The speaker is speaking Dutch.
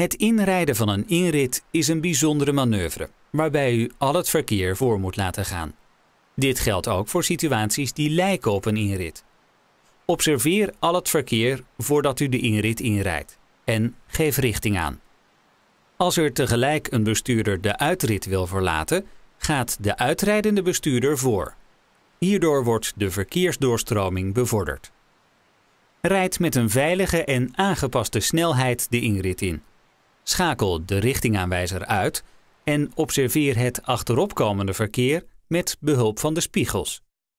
Het inrijden van een inrit is een bijzondere manoeuvre, waarbij u al het verkeer voor moet laten gaan. Dit geldt ook voor situaties die lijken op een inrit. Observeer al het verkeer voordat u de inrit inrijdt en geef richting aan. Als er tegelijk een bestuurder de uitrit wil verlaten, gaat de uitrijdende bestuurder voor. Hierdoor wordt de verkeersdoorstroming bevorderd. Rijd met een veilige en aangepaste snelheid de inrit in. Schakel de richtingaanwijzer uit en observeer het achteropkomende verkeer met behulp van de spiegels.